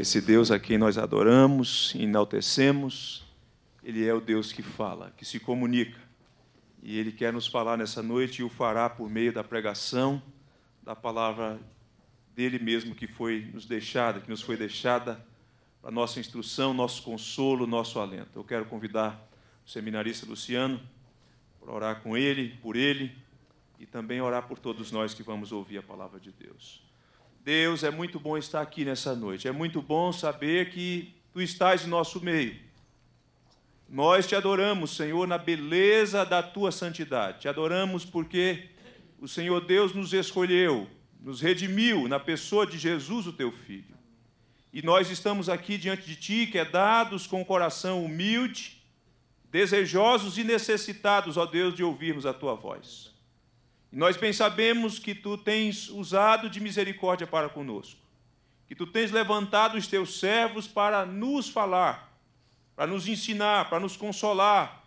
Esse Deus a quem nós adoramos, enaltecemos, ele é o Deus que fala, que se comunica. E ele quer nos falar nessa noite e o fará por meio da pregação da palavra dele mesmo que foi nos deixada, que nos foi deixada para nossa instrução, nosso consolo, nosso alento. Eu quero convidar o seminarista Luciano para orar com ele, por ele e também orar por todos nós que vamos ouvir a palavra de Deus. Deus, é muito bom estar aqui nessa noite. É muito bom saber que tu estás em nosso meio. Nós te adoramos, Senhor, na beleza da tua santidade. Te adoramos porque o Senhor Deus nos escolheu, nos redimiu na pessoa de Jesus, o teu filho. E nós estamos aqui diante de ti, que é dados com o coração humilde, desejosos e necessitados, ó Deus, de ouvirmos a tua voz. E nós bem sabemos que tu tens usado de misericórdia para conosco, que tu tens levantado os teus servos para nos falar, para nos ensinar, para nos consolar,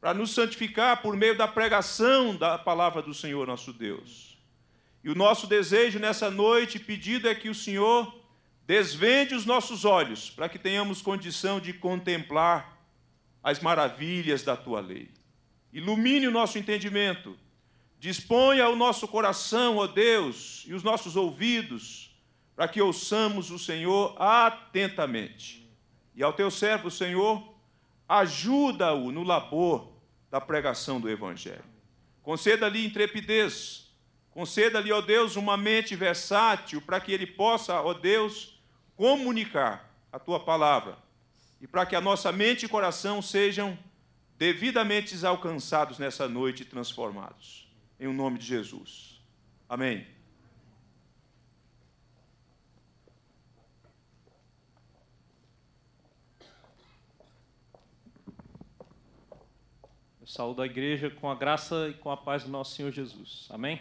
para nos santificar por meio da pregação da palavra do Senhor nosso Deus. E o nosso desejo nessa noite, pedido é que o Senhor desvende os nossos olhos, para que tenhamos condição de contemplar as maravilhas da tua lei. Ilumine o nosso entendimento Disponha o nosso coração, ó Deus, e os nossos ouvidos, para que ouçamos o Senhor atentamente. E ao teu servo, Senhor, ajuda-o no labor da pregação do Evangelho. Conceda-lhe intrepidez, conceda-lhe, ó Deus, uma mente versátil, para que ele possa, ó Deus, comunicar a tua palavra e para que a nossa mente e coração sejam devidamente alcançados nessa noite e transformados em o nome de Jesus. Amém. Eu saúdo a igreja com a graça e com a paz do nosso Senhor Jesus. Amém.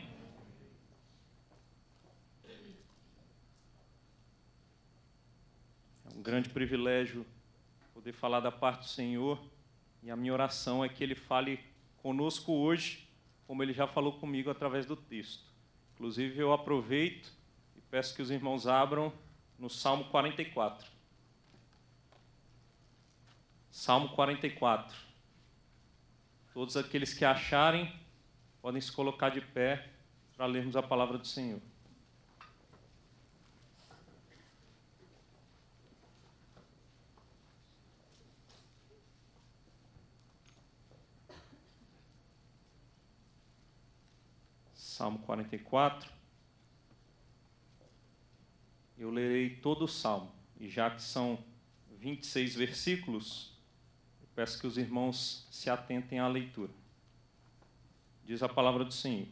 É um grande privilégio poder falar da parte do Senhor e a minha oração é que ele fale conosco hoje como ele já falou comigo através do texto. Inclusive, eu aproveito e peço que os irmãos abram no Salmo 44. Salmo 44. Todos aqueles que acharem podem se colocar de pé para lermos a palavra do Senhor. Salmo 44. Eu lerei todo o salmo, e já que são 26 versículos, eu peço que os irmãos se atentem à leitura. Diz a palavra do Senhor: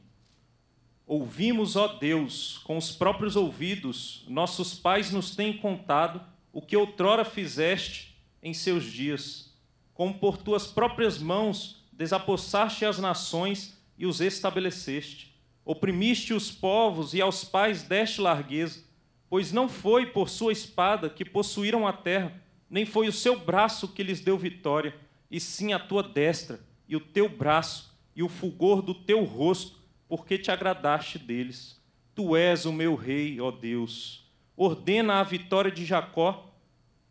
Ouvimos, ó Deus, com os próprios ouvidos, nossos pais nos têm contado o que outrora fizeste em seus dias, como por tuas próprias mãos desapossaste as nações e os estabeleceste. Oprimiste os povos e aos pais deste largueza, pois não foi por sua espada que possuíram a terra, nem foi o seu braço que lhes deu vitória, e sim a tua destra, e o teu braço, e o fulgor do teu rosto, porque te agradaste deles. Tu és o meu rei, ó Deus. Ordena a vitória de Jacó.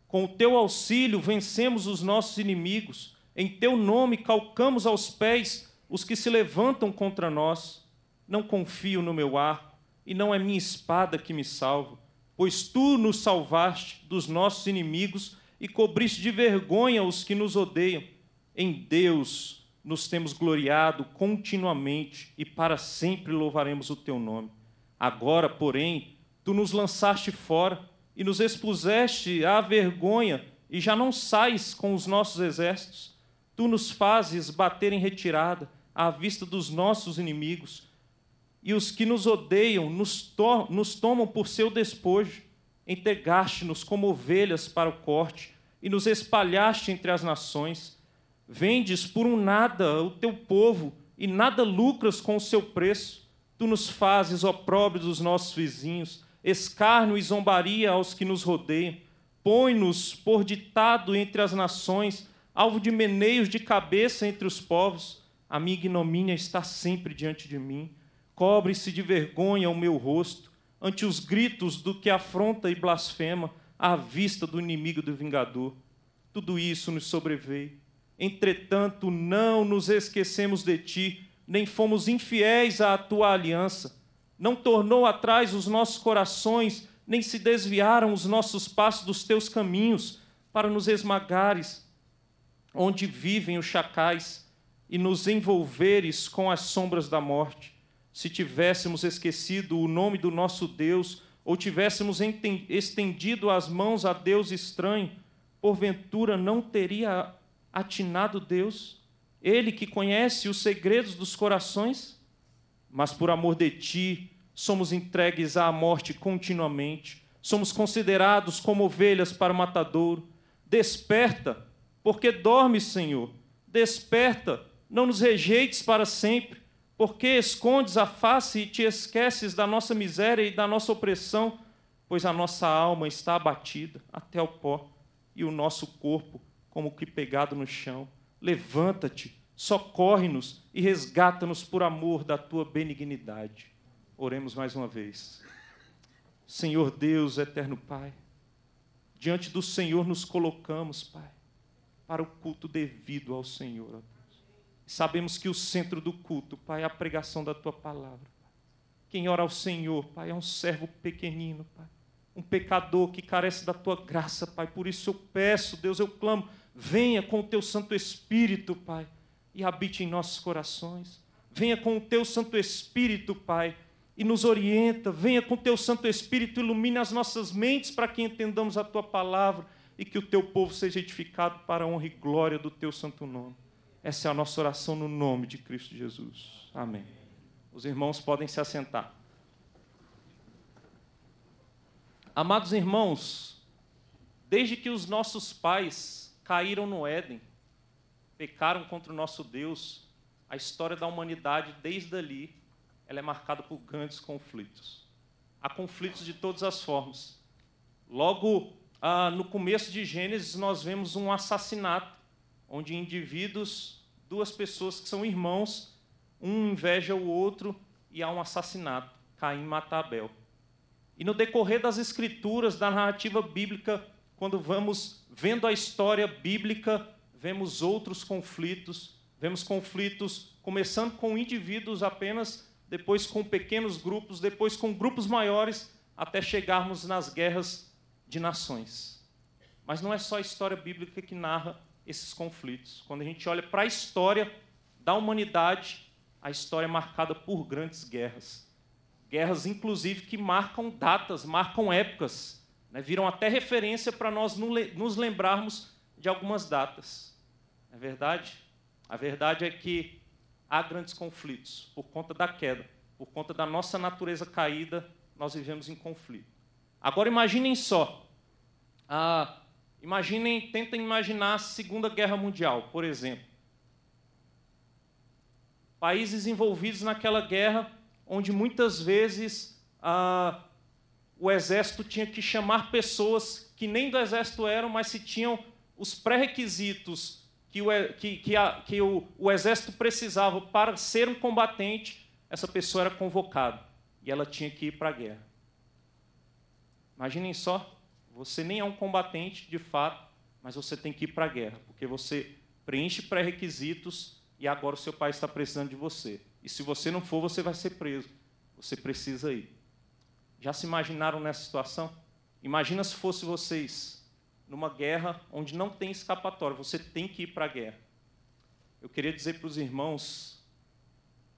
Com o teu auxílio vencemos os nossos inimigos. Em teu nome calcamos aos pés os que se levantam contra nós não confio no meu arco, e não é minha espada que me salva, pois tu nos salvaste dos nossos inimigos e cobriste de vergonha os que nos odeiam. Em Deus nos temos gloriado continuamente e para sempre louvaremos o teu nome. Agora, porém, tu nos lançaste fora e nos expuseste à vergonha e já não sais com os nossos exércitos. Tu nos fazes bater em retirada à vista dos nossos inimigos e os que nos odeiam nos, to nos tomam por seu despojo. Entregaste-nos como ovelhas para o corte e nos espalhaste entre as nações. Vendes por um nada o teu povo e nada lucras com o seu preço. Tu nos fazes opróbrio dos nossos vizinhos, escárnio e zombaria aos que nos rodeiam. Põe-nos por ditado entre as nações, alvo de meneios de cabeça entre os povos. A minha ignomínia está sempre diante de mim Cobre-se de vergonha o meu rosto ante os gritos do que afronta e blasfema à vista do inimigo do vingador. Tudo isso nos sobreveio. Entretanto, não nos esquecemos de ti, nem fomos infiéis à tua aliança. Não tornou atrás os nossos corações, nem se desviaram os nossos passos dos teus caminhos, para nos esmagares onde vivem os chacais e nos envolveres com as sombras da morte se tivéssemos esquecido o nome do nosso Deus ou tivéssemos estendido as mãos a Deus estranho, porventura não teria atinado Deus, Ele que conhece os segredos dos corações? Mas por amor de ti, somos entregues à morte continuamente, somos considerados como ovelhas para o matadouro. Desperta, porque dorme, Senhor, desperta, não nos rejeites para sempre. Porque escondes a face e te esqueces da nossa miséria e da nossa opressão, pois a nossa alma está abatida até o pó e o nosso corpo como que pegado no chão. Levanta-te, socorre-nos e resgata-nos por amor da tua benignidade. Oremos mais uma vez. Senhor Deus, eterno Pai, diante do Senhor nos colocamos, Pai, para o culto devido ao Senhor, ó Sabemos que o centro do culto, Pai, é a pregação da tua palavra. Quem ora ao Senhor, Pai, é um servo pequenino, Pai. Um pecador que carece da tua graça, Pai. Por isso eu peço, Deus, eu clamo, venha com o teu Santo Espírito, Pai, e habite em nossos corações. Venha com o teu Santo Espírito, Pai, e nos orienta. Venha com o teu Santo Espírito, ilumine as nossas mentes para que entendamos a tua palavra e que o teu povo seja edificado para a honra e glória do teu santo nome. Essa é a nossa oração no nome de Cristo Jesus. Amém. Os irmãos podem se assentar. Amados irmãos, desde que os nossos pais caíram no Éden, pecaram contra o nosso Deus, a história da humanidade desde ali, ela é marcada por grandes conflitos. Há conflitos de todas as formas. Logo ah, no começo de Gênesis, nós vemos um assassinato onde indivíduos, duas pessoas que são irmãos, um inveja o outro e há um assassinato. Caim mata Abel. E no decorrer das escrituras, da narrativa bíblica, quando vamos vendo a história bíblica, vemos outros conflitos, vemos conflitos começando com indivíduos apenas, depois com pequenos grupos, depois com grupos maiores, até chegarmos nas guerras de nações. Mas não é só a história bíblica que narra esses conflitos. Quando a gente olha para a história da humanidade, a história é marcada por grandes guerras. Guerras, inclusive, que marcam datas, marcam épocas, né? viram até referência para nós nos lembrarmos de algumas datas. É verdade? A verdade é que há grandes conflitos por conta da queda, por conta da nossa natureza caída, nós vivemos em conflito. Agora imaginem só, a Imaginem, tentem imaginar a Segunda Guerra Mundial, por exemplo. Países envolvidos naquela guerra, onde muitas vezes ah, o exército tinha que chamar pessoas que nem do exército eram, mas se tinham os pré-requisitos que, o, que, que, a, que o, o exército precisava para ser um combatente, essa pessoa era convocada e ela tinha que ir para a guerra. Imaginem só você nem é um combatente, de fato, mas você tem que ir para a guerra, porque você preenche pré-requisitos e agora o seu pai está precisando de você. E se você não for, você vai ser preso. Você precisa ir. Já se imaginaram nessa situação? Imagina se fosse vocês numa guerra onde não tem escapatória, você tem que ir para a guerra. Eu queria dizer para os irmãos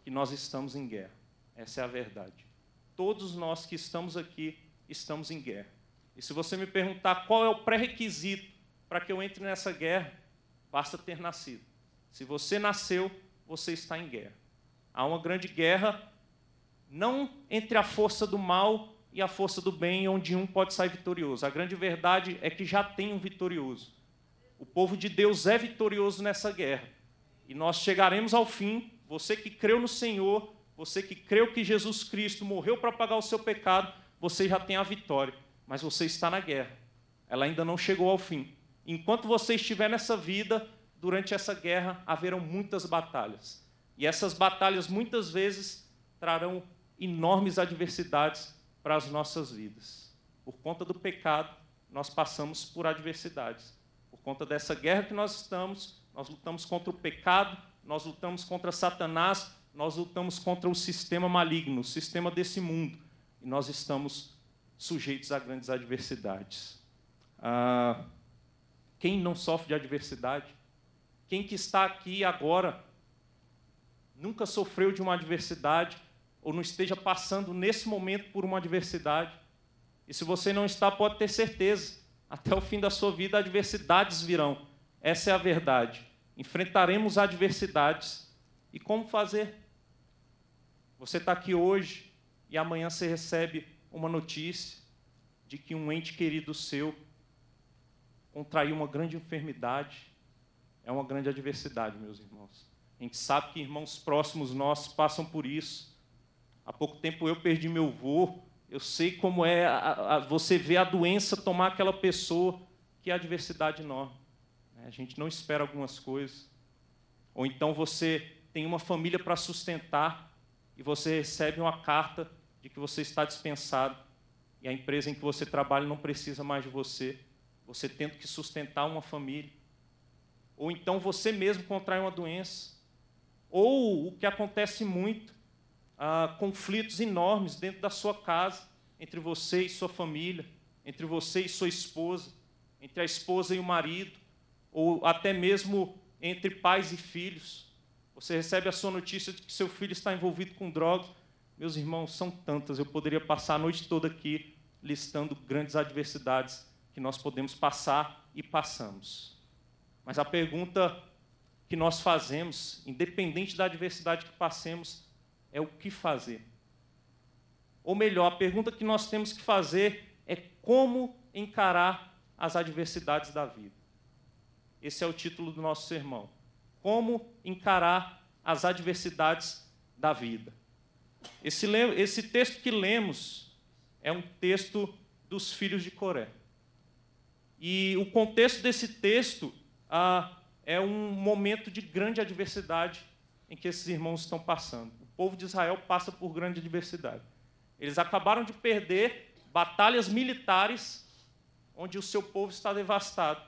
que nós estamos em guerra. Essa é a verdade. Todos nós que estamos aqui estamos em guerra. E se você me perguntar qual é o pré-requisito para que eu entre nessa guerra, basta ter nascido. Se você nasceu, você está em guerra. Há uma grande guerra, não entre a força do mal e a força do bem, onde um pode sair vitorioso. A grande verdade é que já tem um vitorioso. O povo de Deus é vitorioso nessa guerra. E nós chegaremos ao fim. Você que creu no Senhor, você que creu que Jesus Cristo morreu para pagar o seu pecado, você já tem a vitória mas você está na guerra. Ela ainda não chegou ao fim. Enquanto você estiver nessa vida, durante essa guerra haverão muitas batalhas. E essas batalhas muitas vezes trarão enormes adversidades para as nossas vidas. Por conta do pecado, nós passamos por adversidades. Por conta dessa guerra que nós estamos, nós lutamos contra o pecado, nós lutamos contra Satanás, nós lutamos contra o sistema maligno, o sistema desse mundo. E nós estamos sujeitos a grandes adversidades. Ah, quem não sofre de adversidade? Quem que está aqui agora nunca sofreu de uma adversidade ou não esteja passando nesse momento por uma adversidade? E se você não está, pode ter certeza, até o fim da sua vida adversidades virão. Essa é a verdade. Enfrentaremos adversidades. E como fazer? Você está aqui hoje e amanhã você recebe uma notícia de que um ente querido seu contraiu uma grande enfermidade, é uma grande adversidade, meus irmãos. A gente sabe que irmãos próximos nossos passam por isso. Há pouco tempo eu perdi meu voo. eu sei como é a, a, você ver a doença tomar aquela pessoa, que é a adversidade enorme. Né? A gente não espera algumas coisas. Ou então você tem uma família para sustentar e você recebe uma carta de que você está dispensado e a empresa em que você trabalha não precisa mais de você, você tendo que sustentar uma família, ou então você mesmo contrai uma doença, ou o que acontece muito, ah, conflitos enormes dentro da sua casa, entre você e sua família, entre você e sua esposa, entre a esposa e o marido, ou até mesmo entre pais e filhos. Você recebe a sua notícia de que seu filho está envolvido com drogas, meus irmãos, são tantas, eu poderia passar a noite toda aqui listando grandes adversidades que nós podemos passar e passamos. Mas a pergunta que nós fazemos, independente da adversidade que passemos, é o que fazer. Ou melhor, a pergunta que nós temos que fazer é como encarar as adversidades da vida. Esse é o título do nosso sermão. Como encarar as adversidades da vida. Esse, esse texto que lemos é um texto dos filhos de Coré. E o contexto desse texto ah, é um momento de grande adversidade em que esses irmãos estão passando. O povo de Israel passa por grande adversidade. Eles acabaram de perder batalhas militares onde o seu povo está devastado,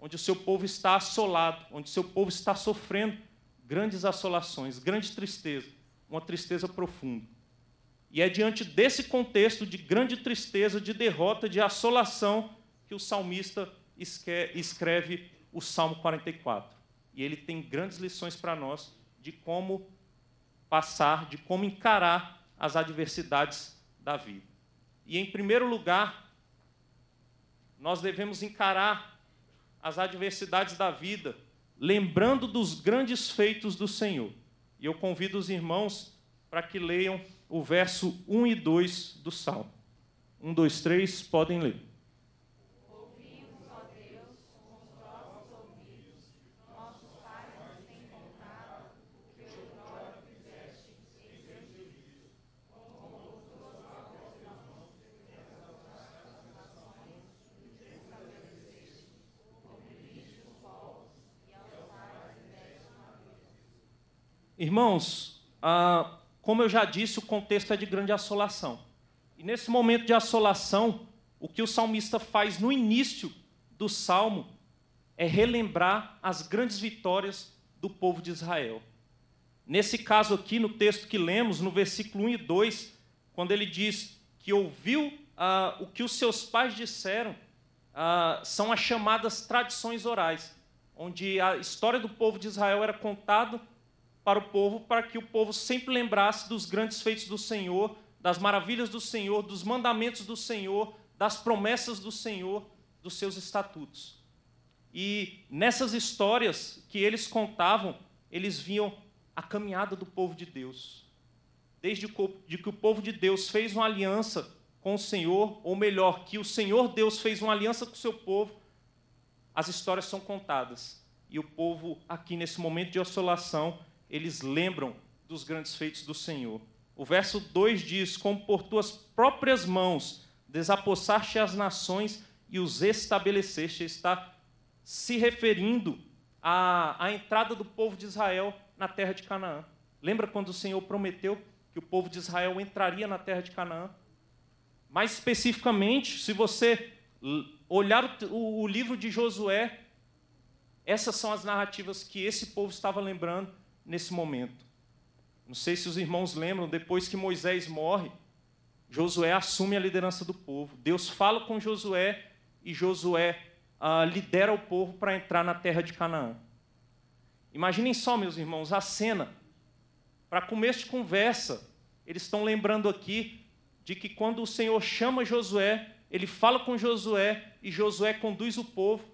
onde o seu povo está assolado, onde o seu povo está sofrendo grandes assolações, grande tristeza uma tristeza profunda. E é diante desse contexto de grande tristeza, de derrota, de assolação, que o salmista escreve o Salmo 44. E ele tem grandes lições para nós de como passar, de como encarar as adversidades da vida. E, em primeiro lugar, nós devemos encarar as adversidades da vida lembrando dos grandes feitos do Senhor. E eu convido os irmãos para que leiam o verso 1 e 2 do Salmo. 1, 2, 3, podem ler. Irmãos, ah, como eu já disse, o contexto é de grande assolação. E nesse momento de assolação, o que o salmista faz no início do salmo é relembrar as grandes vitórias do povo de Israel. Nesse caso aqui, no texto que lemos, no versículo 1 e 2, quando ele diz que ouviu ah, o que os seus pais disseram, ah, são as chamadas tradições orais, onde a história do povo de Israel era contada para o povo, para que o povo sempre lembrasse dos grandes feitos do Senhor, das maravilhas do Senhor, dos mandamentos do Senhor, das promessas do Senhor, dos seus estatutos. E nessas histórias que eles contavam, eles viam a caminhada do povo de Deus. Desde que o povo de Deus fez uma aliança com o Senhor, ou melhor, que o Senhor Deus fez uma aliança com o seu povo, as histórias são contadas. E o povo, aqui nesse momento de oscilação, eles lembram dos grandes feitos do Senhor. O verso 2 diz: Como por tuas próprias mãos desapossaste as nações e os estabeleceste. Está se referindo à, à entrada do povo de Israel na terra de Canaã. Lembra quando o Senhor prometeu que o povo de Israel entraria na terra de Canaã? Mais especificamente, se você olhar o, o livro de Josué, essas são as narrativas que esse povo estava lembrando nesse momento. Não sei se os irmãos lembram, depois que Moisés morre, Josué assume a liderança do povo. Deus fala com Josué e Josué ah, lidera o povo para entrar na terra de Canaã. Imaginem só, meus irmãos, a cena. Para começo de conversa, eles estão lembrando aqui de que quando o Senhor chama Josué, ele fala com Josué e Josué conduz o povo,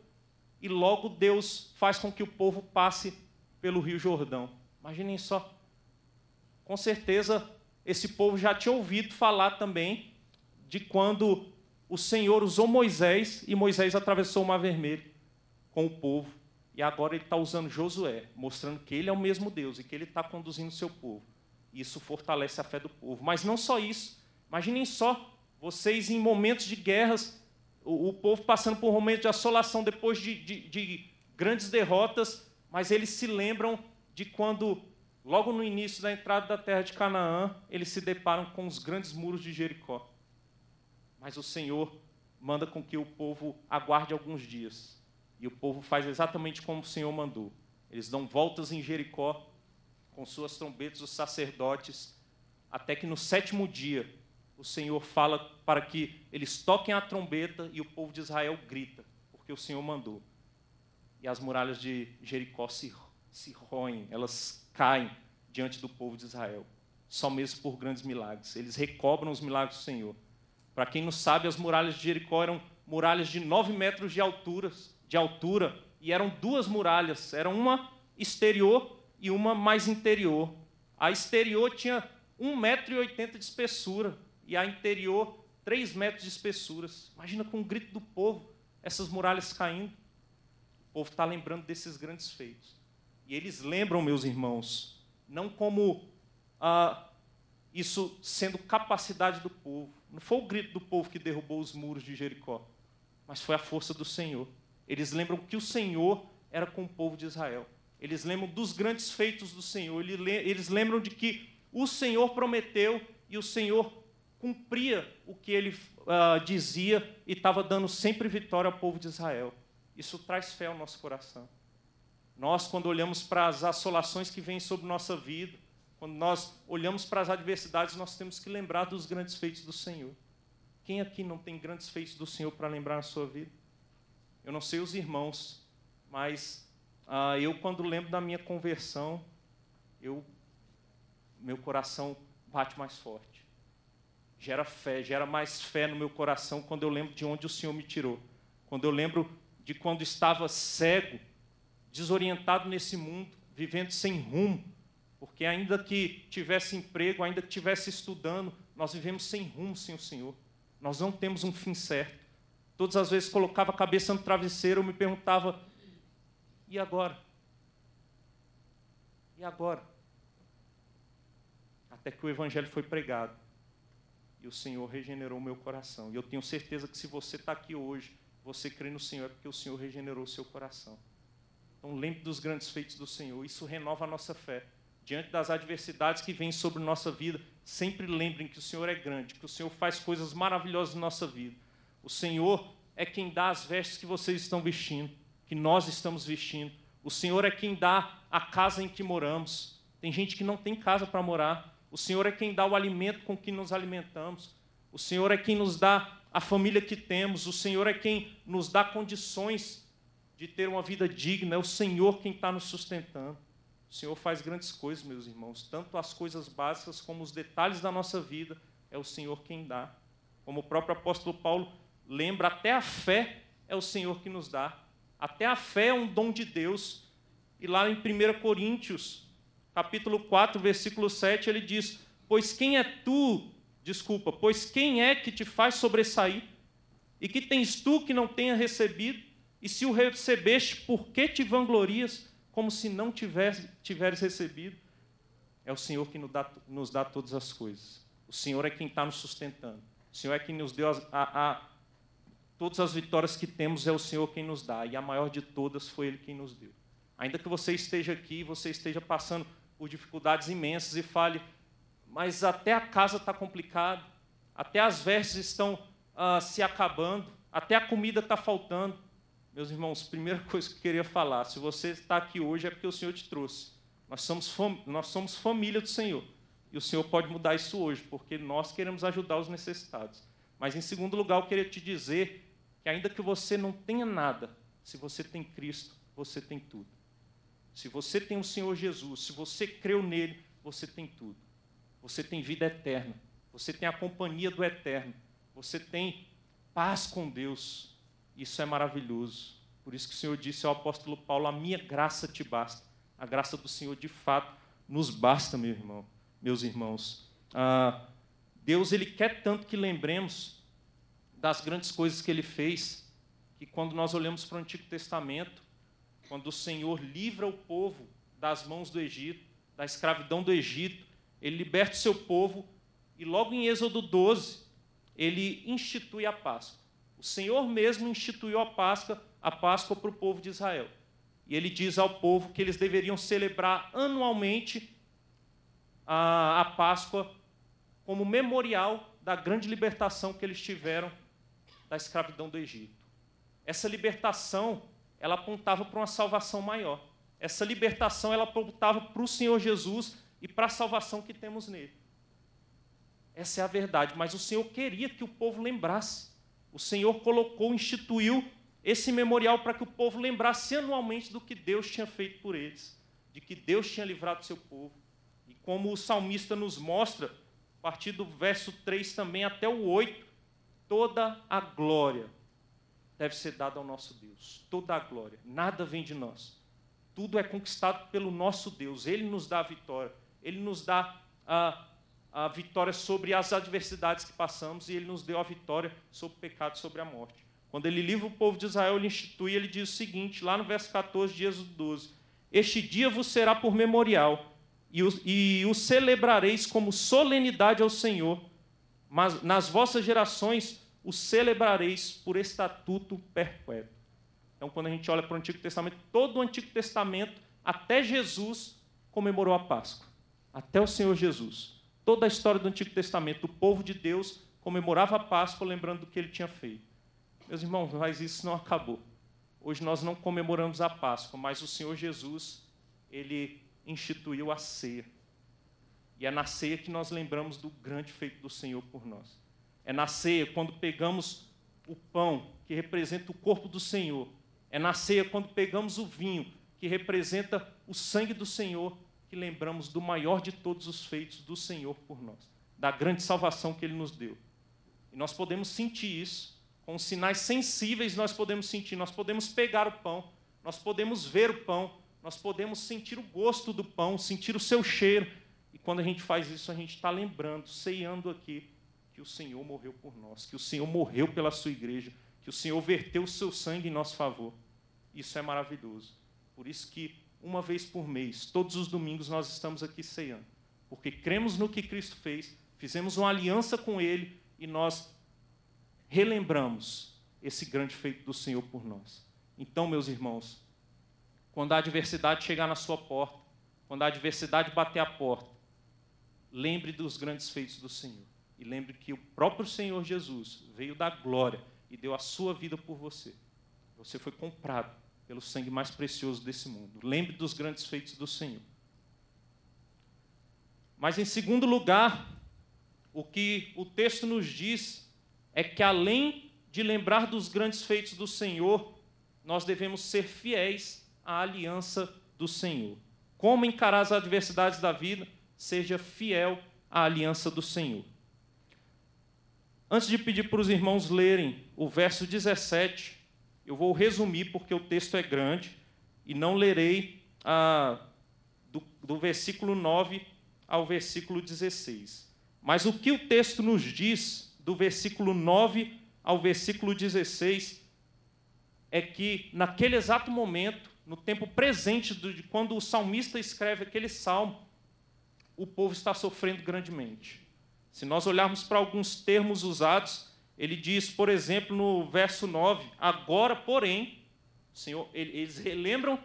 e logo Deus faz com que o povo passe pelo Rio Jordão. Imaginem só. Com certeza esse povo já tinha ouvido falar também de quando o Senhor usou Moisés e Moisés atravessou o Mar Vermelho com o povo. E agora ele está usando Josué, mostrando que ele é o mesmo Deus e que ele está conduzindo o seu povo. Isso fortalece a fé do povo. Mas não só isso. Imaginem só, vocês em momentos de guerras, o, o povo passando por um de assolação depois de, de, de grandes derrotas, mas eles se lembram de quando, logo no início da entrada da terra de Canaã, eles se deparam com os grandes muros de Jericó. Mas o Senhor manda com que o povo aguarde alguns dias. E o povo faz exatamente como o Senhor mandou. Eles dão voltas em Jericó, com suas trombetas, os sacerdotes, até que no sétimo dia o Senhor fala para que eles toquem a trombeta e o povo de Israel grita, porque o Senhor mandou. E as muralhas de Jericó se se roem, elas caem diante do povo de Israel, só mesmo por grandes milagres. Eles recobram os milagres do Senhor. Para quem não sabe, as muralhas de Jericó eram muralhas de 9 metros de altura, de altura e eram duas muralhas, era uma exterior e uma mais interior. A exterior tinha 1,80m de espessura e a interior 3 metros de espessuras. Imagina com o grito do povo essas muralhas caindo. O povo está lembrando desses grandes feitos. E eles lembram, meus irmãos, não como ah, isso sendo capacidade do povo. Não foi o grito do povo que derrubou os muros de Jericó, mas foi a força do Senhor. Eles lembram que o Senhor era com o povo de Israel. Eles lembram dos grandes feitos do Senhor. Eles lembram de que o Senhor prometeu e o Senhor cumpria o que ele uh, dizia e estava dando sempre vitória ao povo de Israel. Isso traz fé ao nosso coração. Nós, quando olhamos para as assolações que vêm sobre nossa vida, quando nós olhamos para as adversidades, nós temos que lembrar dos grandes feitos do Senhor. Quem aqui não tem grandes feitos do Senhor para lembrar na sua vida? Eu não sei os irmãos, mas ah, eu, quando lembro da minha conversão, eu, meu coração bate mais forte. Gera fé, gera mais fé no meu coração quando eu lembro de onde o Senhor me tirou. Quando eu lembro de quando estava cego desorientado nesse mundo, vivendo sem rumo, porque ainda que tivesse emprego, ainda que tivesse estudando, nós vivemos sem rumo sem o Senhor. Nós não temos um fim certo. Todas as vezes colocava a cabeça no travesseiro, eu me perguntava: e agora? E agora? Até que o Evangelho foi pregado e o Senhor regenerou meu coração. E eu tenho certeza que se você está aqui hoje, você crê no Senhor, é porque o Senhor regenerou seu coração. Então, lembre dos grandes feitos do Senhor. Isso renova a nossa fé. Diante das adversidades que vêm sobre nossa vida, sempre lembrem que o Senhor é grande, que o Senhor faz coisas maravilhosas na nossa vida. O Senhor é quem dá as vestes que vocês estão vestindo, que nós estamos vestindo. O Senhor é quem dá a casa em que moramos. Tem gente que não tem casa para morar. O Senhor é quem dá o alimento com que nos alimentamos. O Senhor é quem nos dá a família que temos. O Senhor é quem nos dá condições de ter uma vida digna, é o Senhor quem está nos sustentando. O Senhor faz grandes coisas, meus irmãos, tanto as coisas básicas como os detalhes da nossa vida, é o Senhor quem dá. Como o próprio apóstolo Paulo lembra, até a fé é o Senhor que nos dá. Até a fé é um dom de Deus. E lá em 1 Coríntios, capítulo 4, versículo 7, ele diz: Pois quem é tu, desculpa, pois quem é que te faz sobressair? E que tens tu que não tenha recebido? E se o recebeste, por que te vanglorias como se não tiveres, tiveres recebido? É o Senhor que nos dá, nos dá todas as coisas. O Senhor é quem está nos sustentando. O Senhor é quem nos deu as, a, a, todas as vitórias que temos, é o Senhor quem nos dá. E a maior de todas foi Ele quem nos deu. Ainda que você esteja aqui, você esteja passando por dificuldades imensas e fale, mas até a casa está complicada, até as vestes estão ah, se acabando, até a comida está faltando, meus irmãos, primeira coisa que eu queria falar: se você está aqui hoje é porque o Senhor te trouxe. Nós somos, nós somos família do Senhor. E o Senhor pode mudar isso hoje, porque nós queremos ajudar os necessitados. Mas, em segundo lugar, eu queria te dizer que, ainda que você não tenha nada, se você tem Cristo, você tem tudo. Se você tem o Senhor Jesus, se você creu nele, você tem tudo. Você tem vida eterna, você tem a companhia do eterno, você tem paz com Deus, isso é maravilhoso. Por isso que o Senhor disse ao apóstolo Paulo: A minha graça te basta. A graça do Senhor, de fato, nos basta, meu irmão, meus irmãos. Ah, Deus ele quer tanto que lembremos das grandes coisas que ele fez, que quando nós olhamos para o Antigo Testamento, quando o Senhor livra o povo das mãos do Egito, da escravidão do Egito, ele liberta o seu povo e logo em Êxodo 12, ele institui a Páscoa. O Senhor mesmo instituiu a Páscoa, a Páscoa para o povo de Israel. E ele diz ao povo que eles deveriam celebrar anualmente a, a Páscoa como memorial da grande libertação que eles tiveram da escravidão do Egito. Essa libertação, ela apontava para uma salvação maior. Essa libertação, ela apontava para o Senhor Jesus e para a salvação que temos nele. Essa é a verdade, mas o Senhor queria que o povo lembrasse o Senhor colocou, instituiu esse memorial para que o povo lembrasse anualmente do que Deus tinha feito por eles, de que Deus tinha livrado seu povo. E como o salmista nos mostra, a partir do verso 3 também até o 8, toda a glória deve ser dada ao nosso Deus. Toda a glória. Nada vem de nós. Tudo é conquistado pelo nosso Deus. Ele nos dá a vitória. Ele nos dá a ah, a vitória sobre as adversidades que passamos e ele nos deu a vitória sobre o pecado, sobre a morte. Quando ele livra o povo de Israel, ele institui, ele diz o seguinte, lá no verso 14 de Êxodo 12: Este dia vos será por memorial, e o, e o celebrareis como solenidade ao Senhor, mas nas vossas gerações o celebrareis por estatuto perpétuo. Então, quando a gente olha para o Antigo Testamento, todo o Antigo Testamento, até Jesus, comemorou a Páscoa. Até o Senhor Jesus. Toda a história do Antigo Testamento, o povo de Deus comemorava a Páscoa lembrando do que ele tinha feito. Meus irmãos, mas isso não acabou. Hoje nós não comemoramos a Páscoa, mas o Senhor Jesus, ele instituiu a ceia. E é na ceia que nós lembramos do grande feito do Senhor por nós. É na ceia quando pegamos o pão, que representa o corpo do Senhor. É na ceia quando pegamos o vinho, que representa o sangue do Senhor que lembramos do maior de todos os feitos do Senhor por nós, da grande salvação que Ele nos deu. E nós podemos sentir isso, com sinais sensíveis nós podemos sentir, nós podemos pegar o pão, nós podemos ver o pão, nós podemos sentir o gosto do pão, sentir o seu cheiro. E quando a gente faz isso, a gente está lembrando, ceando aqui, que o Senhor morreu por nós, que o Senhor morreu pela sua igreja, que o Senhor verteu o seu sangue em nosso favor. Isso é maravilhoso. Por isso que uma vez por mês, todos os domingos nós estamos aqui ceando, porque cremos no que Cristo fez, fizemos uma aliança com Ele e nós relembramos esse grande feito do Senhor por nós. Então, meus irmãos, quando a adversidade chegar na sua porta, quando a adversidade bater a porta, lembre dos grandes feitos do Senhor e lembre que o próprio Senhor Jesus veio da glória e deu a sua vida por você. Você foi comprado pelo sangue mais precioso desse mundo. Lembre dos grandes feitos do Senhor. Mas, em segundo lugar, o que o texto nos diz é que, além de lembrar dos grandes feitos do Senhor, nós devemos ser fiéis à aliança do Senhor. Como encarar as adversidades da vida? Seja fiel à aliança do Senhor. Antes de pedir para os irmãos lerem o verso 17, eu vou resumir, porque o texto é grande, e não lerei ah, do, do versículo 9 ao versículo 16. Mas o que o texto nos diz, do versículo 9 ao versículo 16, é que, naquele exato momento, no tempo presente, de quando o salmista escreve aquele salmo, o povo está sofrendo grandemente. Se nós olharmos para alguns termos usados, ele diz, por exemplo, no verso 9: Agora, porém, Senhor, eles relembram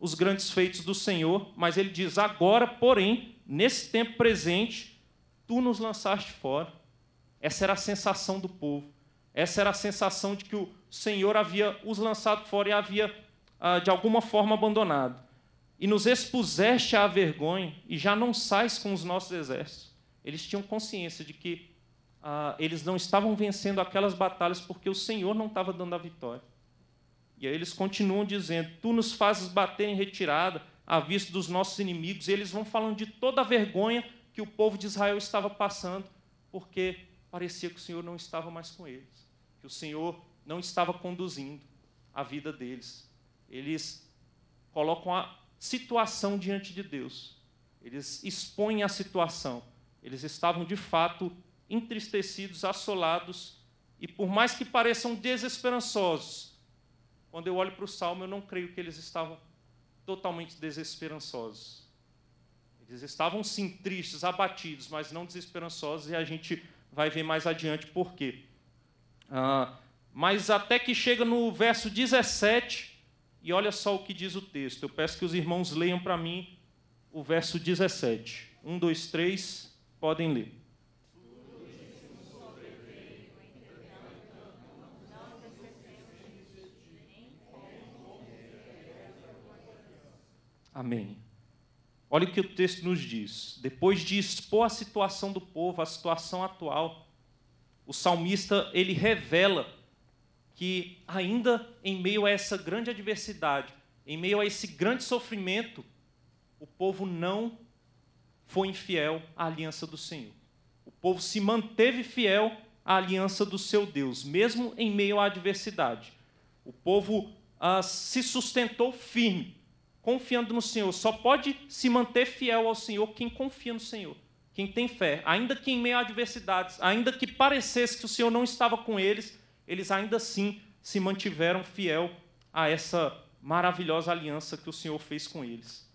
os grandes feitos do Senhor, mas ele diz: Agora, porém, nesse tempo presente, tu nos lançaste fora. Essa era a sensação do povo. Essa era a sensação de que o Senhor havia os lançado fora e havia, ah, de alguma forma, abandonado. E nos expuseste à vergonha e já não sais com os nossos exércitos. Eles tinham consciência de que ah, eles não estavam vencendo aquelas batalhas porque o Senhor não estava dando a vitória. E aí eles continuam dizendo: Tu nos fazes bater em retirada à vista dos nossos inimigos. E eles vão falando de toda a vergonha que o povo de Israel estava passando, porque parecia que o Senhor não estava mais com eles, que o Senhor não estava conduzindo a vida deles. Eles colocam a situação diante de Deus, eles expõem a situação. Eles estavam de fato entristecidos, assolados, e por mais que pareçam desesperançosos, quando eu olho para o salmo, eu não creio que eles estavam totalmente desesperançosos. Eles estavam sim tristes, abatidos, mas não desesperançosos, e a gente vai ver mais adiante por quê. Ah, mas até que chega no verso 17, e olha só o que diz o texto. Eu peço que os irmãos leiam para mim o verso 17. 1, 2, 3, podem ler. Amém. Olha o que o texto nos diz. Depois de expor a situação do povo, a situação atual, o salmista ele revela que ainda em meio a essa grande adversidade, em meio a esse grande sofrimento, o povo não foi infiel à aliança do Senhor. O povo se manteve fiel à aliança do seu Deus, mesmo em meio à adversidade. O povo ah, se sustentou firme confiando no Senhor. Só pode se manter fiel ao Senhor quem confia no Senhor, quem tem fé. Ainda que em meio a adversidades, ainda que parecesse que o Senhor não estava com eles, eles ainda assim se mantiveram fiel a essa maravilhosa aliança que o Senhor fez com eles.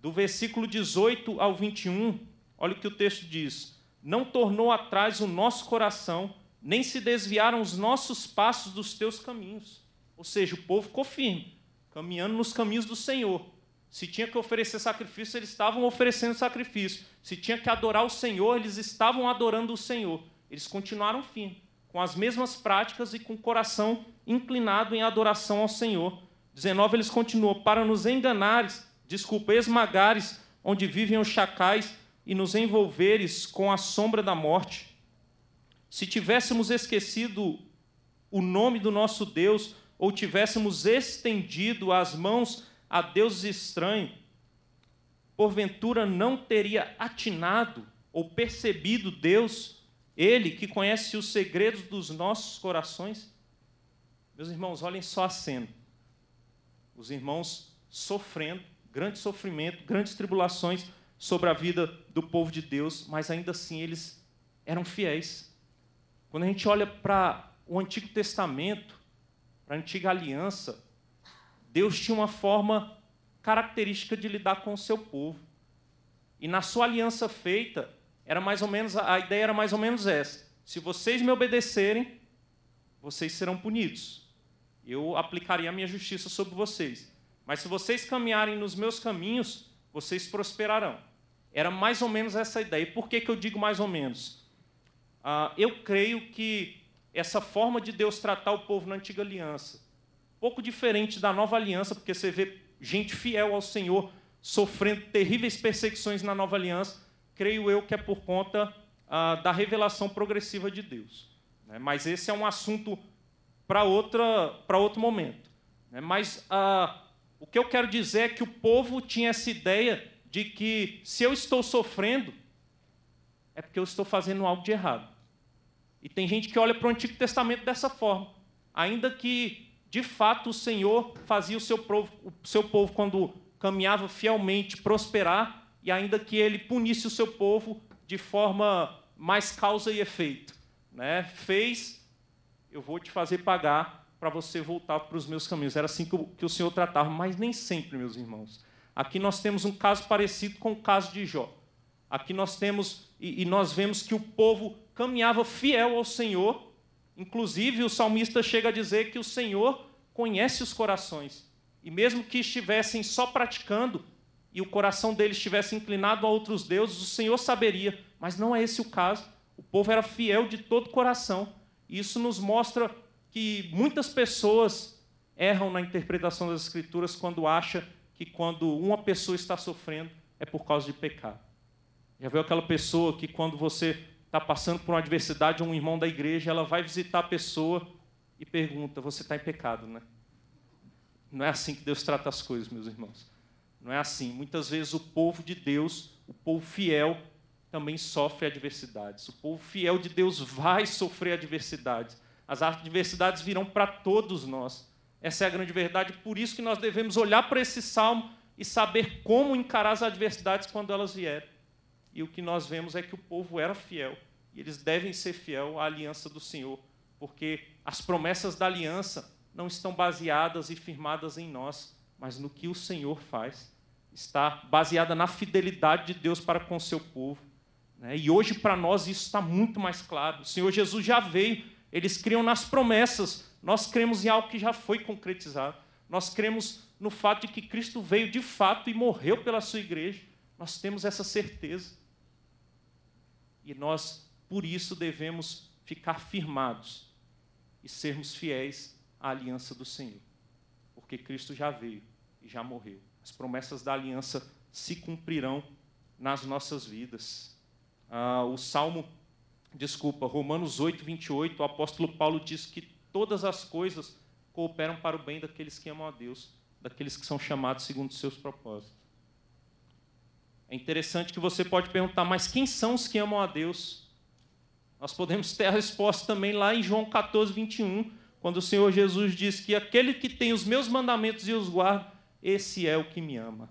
Do versículo 18 ao 21, olha o que o texto diz: Não tornou atrás o nosso coração, nem se desviaram os nossos passos dos teus caminhos. Ou seja, o povo ficou firme caminhando nos caminhos do Senhor. Se tinha que oferecer sacrifício, eles estavam oferecendo sacrifício. Se tinha que adorar o Senhor, eles estavam adorando o Senhor. Eles continuaram fim, com as mesmas práticas e com o coração inclinado em adoração ao Senhor. 19 eles continuam: para nos enganares, desculpa, esmagares, onde vivem os chacais, e nos envolveres com a sombra da morte. Se tivéssemos esquecido o nome do nosso Deus, ou tivéssemos estendido as mãos a deuses estranhos, porventura não teria atinado ou percebido Deus, Ele que conhece os segredos dos nossos corações? Meus irmãos, olhem só a cena. Os irmãos sofrendo, grande sofrimento, grandes tribulações sobre a vida do povo de Deus, mas ainda assim eles eram fiéis. Quando a gente olha para o Antigo Testamento, para a antiga aliança, Deus tinha uma forma característica de lidar com o seu povo. E na sua aliança feita, era mais ou menos a ideia era mais ou menos essa: se vocês me obedecerem, vocês serão punidos. Eu aplicaria a minha justiça sobre vocês. Mas se vocês caminharem nos meus caminhos, vocês prosperarão. Era mais ou menos essa ideia. E por que, que eu digo mais ou menos? Ah, eu creio que essa forma de Deus tratar o povo na antiga aliança. Pouco diferente da nova aliança, porque você vê gente fiel ao Senhor sofrendo terríveis perseguições na nova aliança, creio eu que é por conta ah, da revelação progressiva de Deus. Né? Mas esse é um assunto para outro momento. Né? Mas ah, o que eu quero dizer é que o povo tinha essa ideia de que se eu estou sofrendo, é porque eu estou fazendo algo de errado. E tem gente que olha para o Antigo Testamento dessa forma. Ainda que, de fato, o Senhor fazia o seu povo, o seu povo quando caminhava fielmente prosperar, e ainda que ele punisse o seu povo de forma mais causa e efeito. Né? Fez, eu vou te fazer pagar para você voltar para os meus caminhos. Era assim que o, que o Senhor tratava, mas nem sempre, meus irmãos. Aqui nós temos um caso parecido com o caso de Jó. Aqui nós temos, e, e nós vemos que o povo caminhava fiel ao Senhor. Inclusive, o salmista chega a dizer que o Senhor conhece os corações. E mesmo que estivessem só praticando e o coração deles estivesse inclinado a outros deuses, o Senhor saberia. Mas não é esse o caso. O povo era fiel de todo o coração. E isso nos mostra que muitas pessoas erram na interpretação das Escrituras quando acham que quando uma pessoa está sofrendo é por causa de pecado. Já viu aquela pessoa que quando você está passando por uma adversidade, um irmão da igreja, ela vai visitar a pessoa e pergunta: Você está em pecado, né? Não é assim que Deus trata as coisas, meus irmãos. Não é assim. Muitas vezes o povo de Deus, o povo fiel, também sofre adversidades. O povo fiel de Deus vai sofrer adversidades. As adversidades virão para todos nós. Essa é a grande verdade. Por isso que nós devemos olhar para esse salmo e saber como encarar as adversidades quando elas vierem. E o que nós vemos é que o povo era fiel. E eles devem ser fiel à aliança do Senhor, porque as promessas da aliança não estão baseadas e firmadas em nós, mas no que o Senhor faz. Está baseada na fidelidade de Deus para com o seu povo. Né? E hoje, para nós, isso está muito mais claro. O Senhor Jesus já veio, eles criam nas promessas, nós cremos em algo que já foi concretizado. Nós cremos no fato de que Cristo veio de fato e morreu pela sua igreja. Nós temos essa certeza. E nós, por isso, devemos ficar firmados e sermos fiéis à aliança do Senhor. Porque Cristo já veio e já morreu. As promessas da aliança se cumprirão nas nossas vidas. Ah, o Salmo, desculpa, Romanos 8, 28, o apóstolo Paulo diz que todas as coisas cooperam para o bem daqueles que amam a Deus, daqueles que são chamados segundo seus propósitos. É interessante que você pode perguntar, mas quem são os que amam a Deus? Nós podemos ter a resposta também lá em João 14, 21, quando o Senhor Jesus diz que aquele que tem os meus mandamentos e os guarda, esse é o que me ama.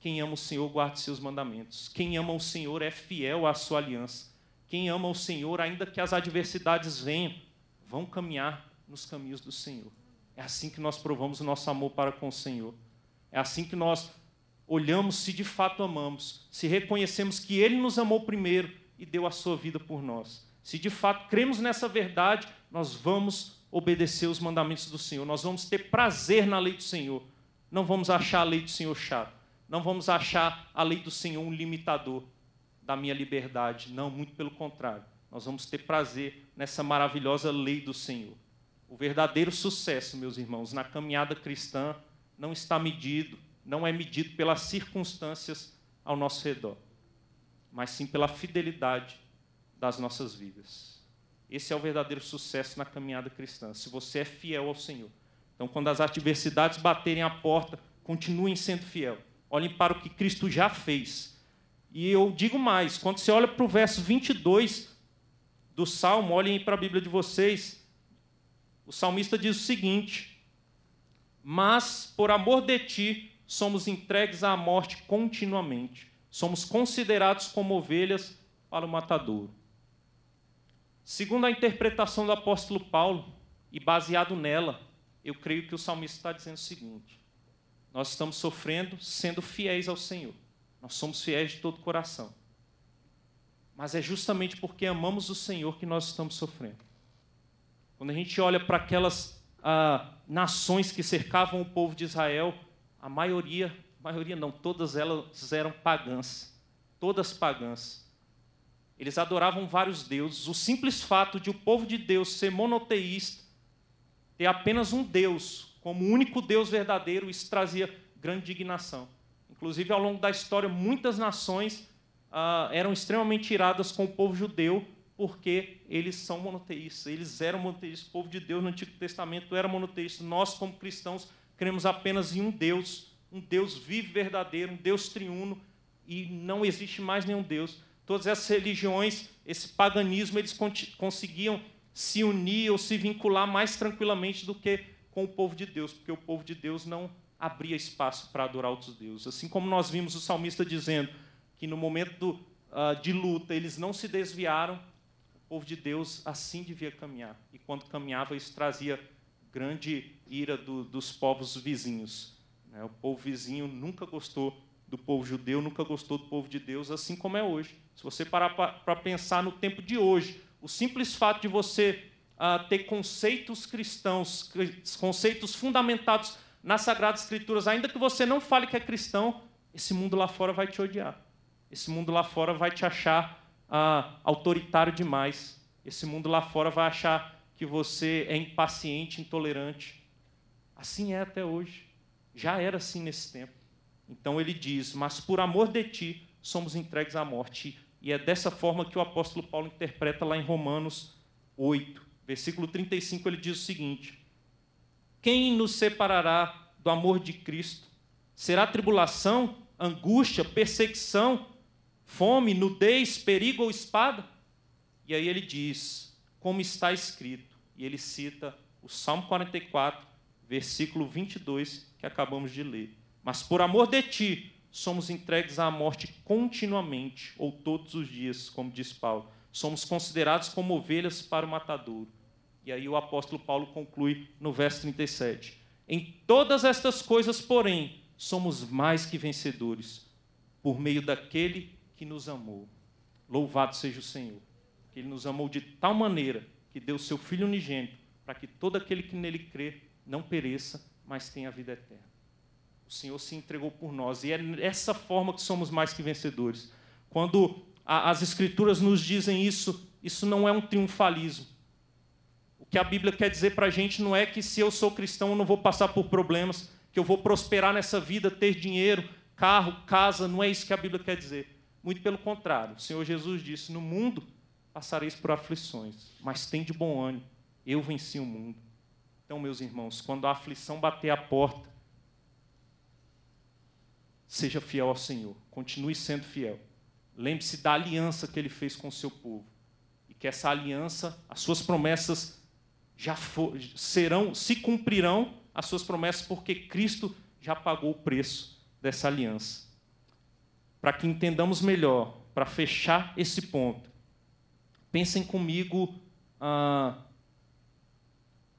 Quem ama o Senhor guarda seus mandamentos. Quem ama o Senhor é fiel à sua aliança. Quem ama o Senhor, ainda que as adversidades venham, vão caminhar nos caminhos do Senhor. É assim que nós provamos o nosso amor para com o Senhor. É assim que nós olhamos se de fato amamos, se reconhecemos que Ele nos amou primeiro e deu a sua vida por nós. Se de fato cremos nessa verdade, nós vamos obedecer os mandamentos do Senhor, nós vamos ter prazer na lei do Senhor. Não vamos achar a lei do Senhor chata, não vamos achar a lei do Senhor um limitador da minha liberdade. Não, muito pelo contrário. Nós vamos ter prazer nessa maravilhosa lei do Senhor. O verdadeiro sucesso, meus irmãos, na caminhada cristã não está medido não é medido pelas circunstâncias ao nosso redor, mas sim pela fidelidade das nossas vidas. Esse é o verdadeiro sucesso na caminhada cristã, se você é fiel ao Senhor. Então, quando as adversidades baterem à porta, continuem sendo fiel. Olhem para o que Cristo já fez. E eu digo mais, quando você olha para o verso 22 do Salmo, olhem para a Bíblia de vocês, o salmista diz o seguinte: Mas por amor de ti somos entregues à morte continuamente, somos considerados como ovelhas para o matador. Segundo a interpretação do apóstolo Paulo, e baseado nela, eu creio que o salmista está dizendo o seguinte: nós estamos sofrendo sendo fiéis ao Senhor, nós somos fiéis de todo o coração. Mas é justamente porque amamos o Senhor que nós estamos sofrendo. Quando a gente olha para aquelas ah, nações que cercavam o povo de Israel, a maioria, maioria não, todas elas eram pagãs, todas pagãs. Eles adoravam vários deuses. O simples fato de o povo de Deus ser monoteísta, ter apenas um Deus como o único Deus verdadeiro, isso trazia grande indignação. Inclusive, ao longo da história, muitas nações ah, eram extremamente iradas com o povo judeu, porque eles são monoteístas. Eles eram monoteístas. O povo de Deus no Antigo Testamento era monoteísta. Nós, como cristãos, Cremos apenas em um Deus, um Deus vivo verdadeiro, um Deus triuno, e não existe mais nenhum Deus. Todas essas religiões, esse paganismo, eles conseguiam se unir ou se vincular mais tranquilamente do que com o povo de Deus, porque o povo de Deus não abria espaço para adorar outros deuses. Assim como nós vimos o salmista dizendo que no momento do, uh, de luta eles não se desviaram, o povo de Deus assim devia caminhar. E quando caminhava, isso trazia grande ira do, dos povos vizinhos. Né? O povo vizinho nunca gostou do povo judeu, nunca gostou do povo de Deus, assim como é hoje. Se você parar para pensar no tempo de hoje, o simples fato de você ah, ter conceitos cristãos, conceitos fundamentados nas Sagradas Escrituras, ainda que você não fale que é cristão, esse mundo lá fora vai te odiar. Esse mundo lá fora vai te achar ah, autoritário demais. Esse mundo lá fora vai achar que você é impaciente, intolerante. Assim é até hoje. Já era assim nesse tempo. Então ele diz: Mas por amor de ti somos entregues à morte. E é dessa forma que o apóstolo Paulo interpreta lá em Romanos 8, versículo 35. Ele diz o seguinte: Quem nos separará do amor de Cristo? Será tribulação, angústia, perseguição, fome, nudez, perigo ou espada? E aí ele diz: Como está escrito e ele cita o Salmo 44, versículo 22, que acabamos de ler. Mas por amor de ti, somos entregues à morte continuamente, ou todos os dias, como diz Paulo. Somos considerados como ovelhas para o matadouro. E aí o apóstolo Paulo conclui no verso 37. Em todas estas coisas, porém, somos mais que vencedores, por meio daquele que nos amou. Louvado seja o Senhor, que ele nos amou de tal maneira que deu seu Filho unigênito, para que todo aquele que nele crê não pereça, mas tenha a vida eterna. O Senhor se entregou por nós, e é nessa forma que somos mais que vencedores. Quando a, as Escrituras nos dizem isso, isso não é um triunfalismo. O que a Bíblia quer dizer para a gente não é que se eu sou cristão eu não vou passar por problemas, que eu vou prosperar nessa vida, ter dinheiro, carro, casa, não é isso que a Bíblia quer dizer. Muito pelo contrário, o Senhor Jesus disse: no mundo passareis por aflições, mas tem de bom ânimo, eu venci o mundo. Então, meus irmãos, quando a aflição bater a porta, seja fiel ao Senhor, continue sendo fiel. Lembre-se da aliança que ele fez com o seu povo. E que essa aliança, as suas promessas já for, serão, se cumprirão as suas promessas, porque Cristo já pagou o preço dessa aliança. Para que entendamos melhor, para fechar esse ponto, Pensem comigo ah,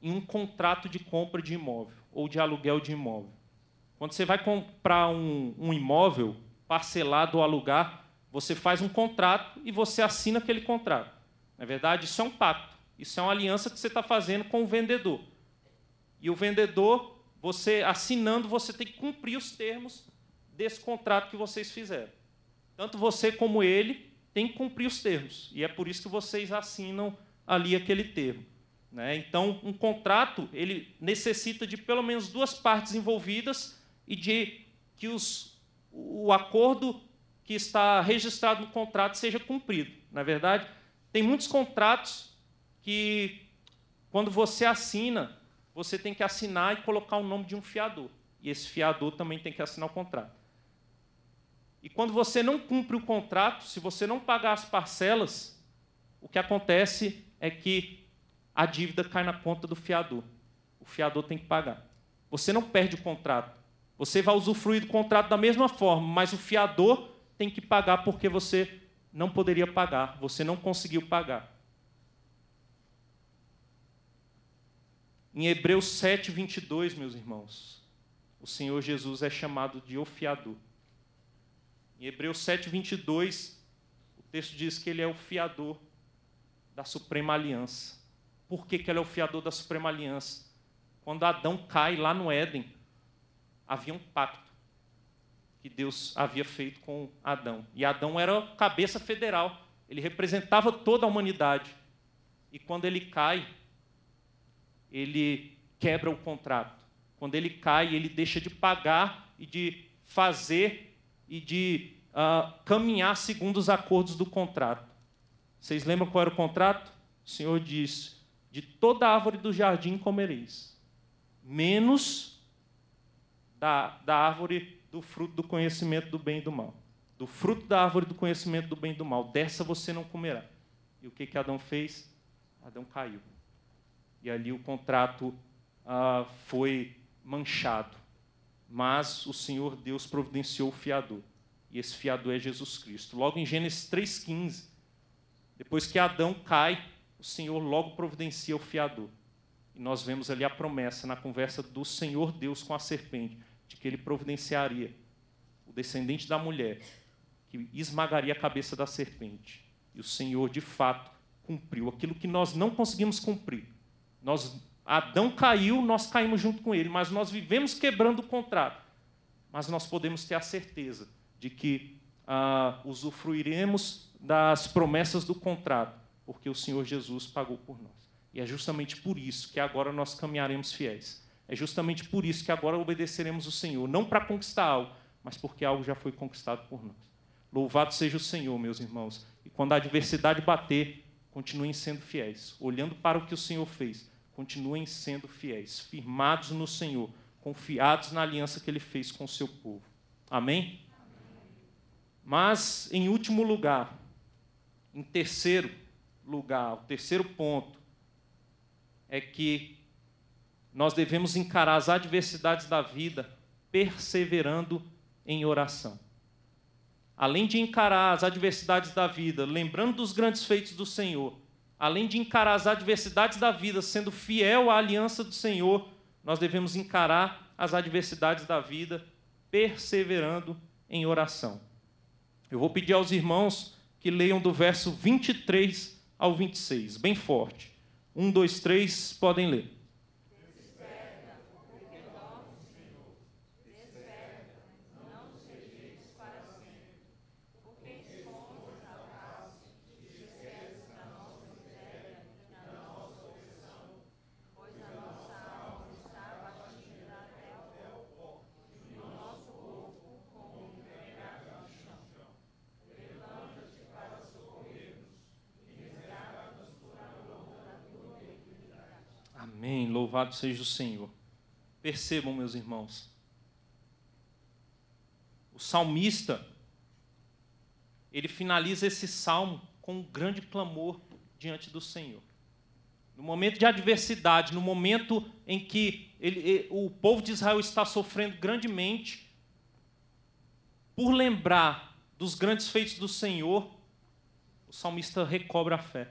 em um contrato de compra de imóvel ou de aluguel de imóvel. Quando você vai comprar um, um imóvel parcelado ou alugar, você faz um contrato e você assina aquele contrato. Na verdade, isso é um pacto. Isso é uma aliança que você está fazendo com o vendedor. E o vendedor, você assinando, você tem que cumprir os termos desse contrato que vocês fizeram. Tanto você como ele tem que cumprir os termos. E é por isso que vocês assinam ali aquele termo. Né? Então, um contrato ele necessita de pelo menos duas partes envolvidas e de que os, o acordo que está registrado no contrato seja cumprido. Na é verdade, tem muitos contratos que, quando você assina, você tem que assinar e colocar o nome de um fiador. E esse fiador também tem que assinar o contrato. E quando você não cumpre o contrato, se você não pagar as parcelas, o que acontece é que a dívida cai na conta do fiador. O fiador tem que pagar. Você não perde o contrato. Você vai usufruir do contrato da mesma forma, mas o fiador tem que pagar porque você não poderia pagar, você não conseguiu pagar. Em Hebreus 7, 22, meus irmãos, o Senhor Jesus é chamado de o fiador. Em Hebreus 7, 22, o texto diz que ele é o fiador da suprema aliança. Por que, que ele é o fiador da suprema aliança? Quando Adão cai lá no Éden, havia um pacto que Deus havia feito com Adão. E Adão era a cabeça federal, ele representava toda a humanidade. E quando ele cai, ele quebra o contrato. Quando ele cai, ele deixa de pagar e de fazer e de uh, caminhar segundo os acordos do contrato. Vocês lembram qual era o contrato? O Senhor disse: de toda árvore do jardim comereis, menos da, da árvore do fruto do conhecimento do bem e do mal. Do fruto da árvore do conhecimento do bem e do mal, dessa você não comerá. E o que, que Adão fez? Adão caiu. E ali o contrato ah, foi manchado mas o Senhor Deus providenciou o fiador. E esse fiador é Jesus Cristo. Logo em Gênesis 3,15, depois que Adão cai, o Senhor logo providencia o fiador. E nós vemos ali a promessa na conversa do Senhor Deus com a serpente, de que ele providenciaria o descendente da mulher, que esmagaria a cabeça da serpente. E o Senhor, de fato, cumpriu aquilo que nós não conseguimos cumprir. Nós Adão caiu, nós caímos junto com ele, mas nós vivemos quebrando o contrato. Mas nós podemos ter a certeza de que ah, usufruiremos das promessas do contrato, porque o Senhor Jesus pagou por nós. E é justamente por isso que agora nós caminharemos fiéis. É justamente por isso que agora obedeceremos o Senhor, não para conquistar algo, mas porque algo já foi conquistado por nós. Louvado seja o Senhor, meus irmãos. E quando a adversidade bater, continuem sendo fiéis, olhando para o que o Senhor fez, continuem sendo fiéis, firmados no Senhor, confiados na aliança que ele fez com o seu povo. Amém? Mas, em último lugar, em terceiro lugar, o terceiro ponto, é que nós devemos encarar as adversidades da vida perseverando em oração. Além de encarar as adversidades da vida, lembrando dos grandes feitos do Senhor, além de encarar as adversidades da vida sendo fiel à aliança do Senhor, nós devemos encarar as adversidades da vida perseverando em oração. Eu vou pedir aos irmãos que leiam do verso 23 ao 26, bem forte. Um, dois, três, podem ler. Amém. Louvado seja o Senhor. Percebam, meus irmãos, o salmista, ele finaliza esse salmo com um grande clamor diante do Senhor. No momento de adversidade, no momento em que ele, o povo de Israel está sofrendo grandemente, por lembrar dos grandes feitos do Senhor, o salmista recobra a fé.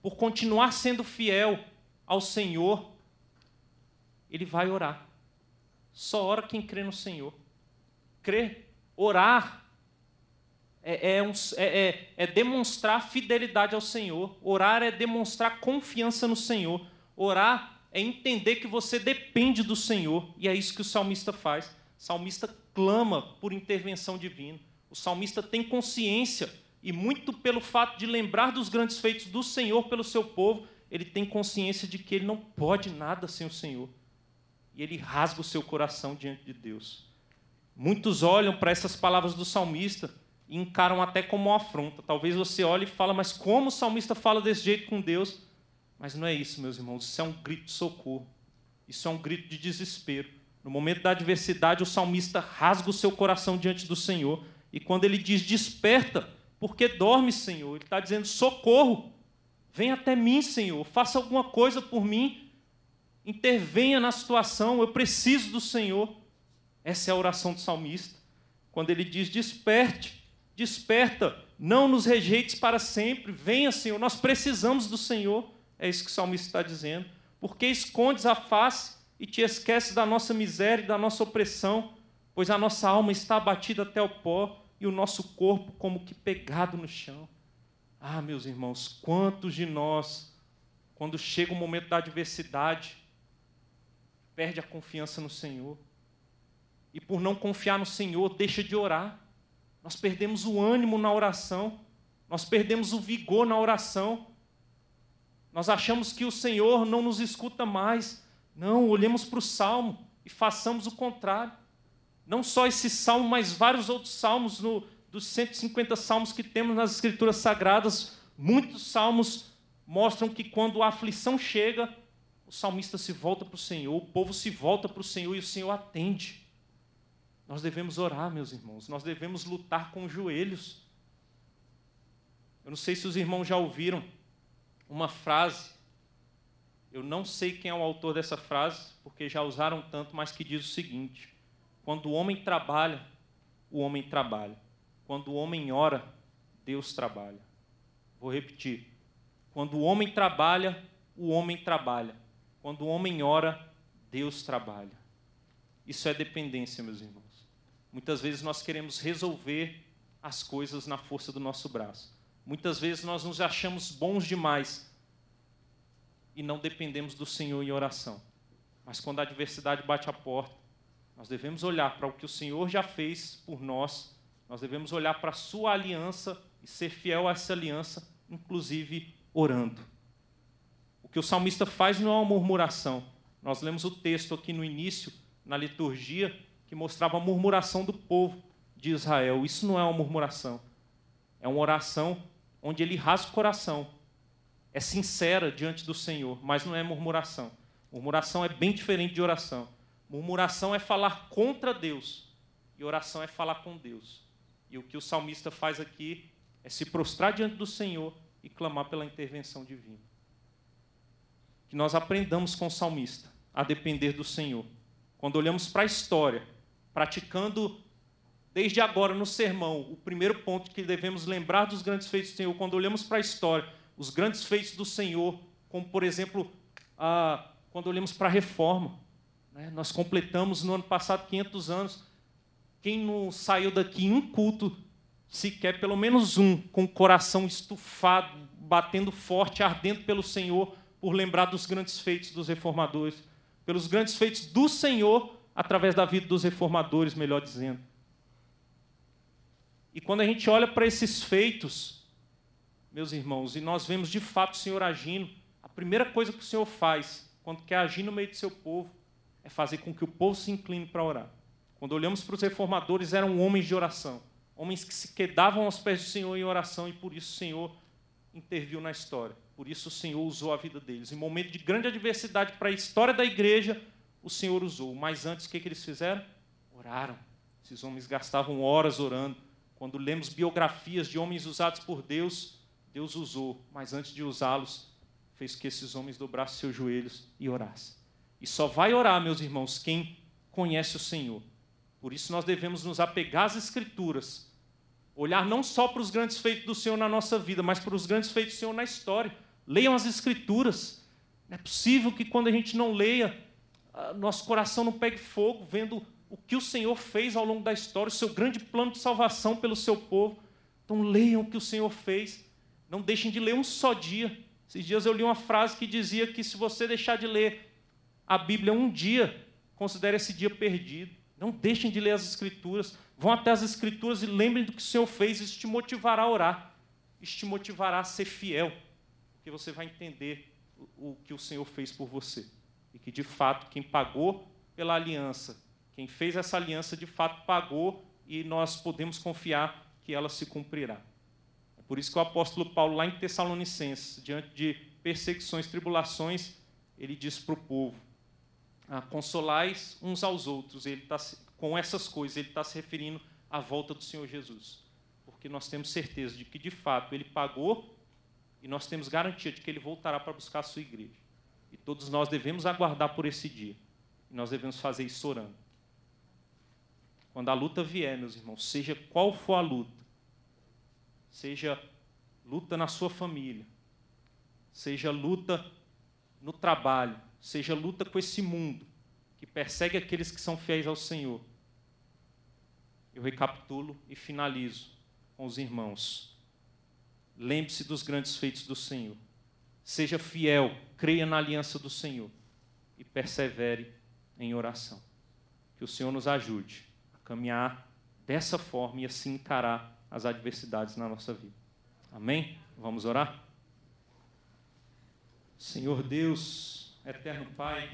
Por continuar sendo fiel ao Senhor, ele vai orar. Só ora quem crê no Senhor. Crer, orar, é, é, um, é, é, é, demonstrar fidelidade ao Senhor. Orar é demonstrar confiança no Senhor. Orar é entender que você depende do Senhor. E é isso que o salmista faz. O salmista clama por intervenção divina. O salmista tem consciência, e muito pelo fato de lembrar dos grandes feitos do Senhor pelo seu povo, ele tem consciência de que ele não pode nada sem o Senhor. E ele rasga o seu coração diante de Deus. Muitos olham para essas palavras do salmista e encaram até como uma afronta. Talvez você olhe e fale, mas como o salmista fala desse jeito com Deus? Mas não é isso, meus irmãos. Isso é um grito de socorro. Isso é um grito de desespero. No momento da adversidade, o salmista rasga o seu coração diante do Senhor. E quando ele diz, desperta, porque dorme, Senhor, ele está dizendo, socorro, Venha até mim, Senhor, faça alguma coisa por mim, intervenha na situação, eu preciso do Senhor. Essa é a oração do salmista, quando ele diz: desperte, desperta, não nos rejeites para sempre, venha, Senhor, nós precisamos do Senhor. É isso que o salmista está dizendo. Porque escondes a face e te esqueces da nossa miséria e da nossa opressão, pois a nossa alma está abatida até o pó e o nosso corpo como que pegado no chão. Ah, meus irmãos, quantos de nós, quando chega o momento da adversidade, perde a confiança no Senhor? E por não confiar no Senhor, deixa de orar. Nós perdemos o ânimo na oração, nós perdemos o vigor na oração. Nós achamos que o Senhor não nos escuta mais. Não, olhemos para o salmo e façamos o contrário. Não só esse salmo, mas vários outros salmos no, dos 150 salmos que temos nas Escrituras Sagradas, muitos salmos mostram que quando a aflição chega, o salmista se volta para o Senhor, o povo se volta para o Senhor e o Senhor atende. Nós devemos orar, meus irmãos, nós devemos lutar com os joelhos. Eu não sei se os irmãos já ouviram uma frase, eu não sei quem é o autor dessa frase, porque já usaram tanto, mas que diz o seguinte: quando o homem trabalha, o homem trabalha. Quando o homem ora, Deus trabalha. Vou repetir. Quando o homem trabalha, o homem trabalha. Quando o homem ora, Deus trabalha. Isso é dependência, meus irmãos. Muitas vezes nós queremos resolver as coisas na força do nosso braço. Muitas vezes nós nos achamos bons demais e não dependemos do Senhor em oração. Mas quando a adversidade bate a porta, nós devemos olhar para o que o Senhor já fez por nós nós devemos olhar para a sua aliança e ser fiel a essa aliança, inclusive orando. O que o salmista faz não é uma murmuração. Nós lemos o texto aqui no início, na liturgia, que mostrava a murmuração do povo de Israel. Isso não é uma murmuração. É uma oração onde ele rasga o coração. É sincera diante do Senhor, mas não é murmuração. Murmuração é bem diferente de oração. Murmuração é falar contra Deus, e oração é falar com Deus. E o que o salmista faz aqui é se prostrar diante do Senhor e clamar pela intervenção divina. Que nós aprendamos com o salmista a depender do Senhor. Quando olhamos para a história, praticando desde agora no sermão, o primeiro ponto que devemos lembrar dos grandes feitos do Senhor, quando olhamos para a história, os grandes feitos do Senhor, como por exemplo, a, quando olhamos para a reforma, né? nós completamos no ano passado 500 anos quem não saiu daqui em um culto, sequer pelo menos um, com o coração estufado, batendo forte, ardendo pelo Senhor, por lembrar dos grandes feitos dos reformadores, pelos grandes feitos do Senhor através da vida dos reformadores, melhor dizendo. E quando a gente olha para esses feitos, meus irmãos, e nós vemos de fato o Senhor agindo, a primeira coisa que o Senhor faz quando quer agir no meio do seu povo é fazer com que o povo se incline para orar. Quando olhamos para os reformadores, eram homens de oração, homens que se quedavam aos pés do Senhor em oração e por isso o Senhor interviu na história. Por isso o Senhor usou a vida deles. Em momento de grande adversidade para a história da igreja, o Senhor usou. Mas antes, o que, que eles fizeram? Oraram. Esses homens gastavam horas orando. Quando lemos biografias de homens usados por Deus, Deus usou, mas antes de usá-los, fez que esses homens dobrassem seus joelhos e orassem. E só vai orar, meus irmãos, quem conhece o Senhor. Por isso nós devemos nos apegar às Escrituras, olhar não só para os grandes feitos do Senhor na nossa vida, mas para os grandes feitos do Senhor na história. Leiam as Escrituras. Não é possível que quando a gente não leia, ah, nosso coração não pegue fogo vendo o que o Senhor fez ao longo da história, o seu grande plano de salvação pelo seu povo. Então leiam o que o Senhor fez. Não deixem de ler um só dia. Esses dias eu li uma frase que dizia que se você deixar de ler a Bíblia um dia, considere esse dia perdido. Não deixem de ler as Escrituras. Vão até as Escrituras e lembrem do que o Senhor fez. Isso te motivará a orar. Isso te motivará a ser fiel. Porque você vai entender o que o Senhor fez por você. E que, de fato, quem pagou pela aliança, quem fez essa aliança, de fato pagou e nós podemos confiar que ela se cumprirá. É por isso que o apóstolo Paulo, lá em Tessalonicenses, diante de perseguições, tribulações, ele diz para o povo: consolais uns aos outros. Ele está com essas coisas, ele está se referindo à volta do Senhor Jesus. Porque nós temos certeza de que, de fato, ele pagou e nós temos garantia de que ele voltará para buscar a sua igreja. E todos nós devemos aguardar por esse dia. E nós devemos fazer isso orando. Quando a luta vier, meus irmãos, seja qual for a luta, seja luta na sua família, seja luta no trabalho, seja luta com esse mundo que persegue aqueles que são fiéis ao Senhor. Eu recapitulo e finalizo com os irmãos. Lembre-se dos grandes feitos do Senhor. Seja fiel, creia na aliança do Senhor e persevere em oração. Que o Senhor nos ajude a caminhar dessa forma e assim encarar as adversidades na nossa vida. Amém? Vamos orar? Senhor Deus, Eterno Pai,